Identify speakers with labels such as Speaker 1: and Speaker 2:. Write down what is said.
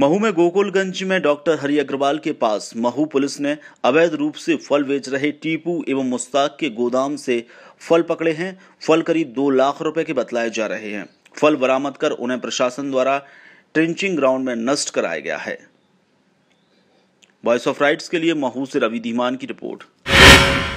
Speaker 1: महू में गोकुलगंज में डॉक्टर हरि अग्रवाल के पास महू पुलिस ने अवैध रूप से फल बेच रहे टीपू एवं मुस्ताक के गोदाम से फल पकड़े हैं फल करीब दो लाख रुपए के बतलाए जा रहे हैं फल बरामद कर उन्हें प्रशासन द्वारा ट्रेंचिंग ग्राउंड में नष्ट कराया गया है वॉइस ऑफ राइट्स के लिए महू से रवि धीमान की रिपोर्ट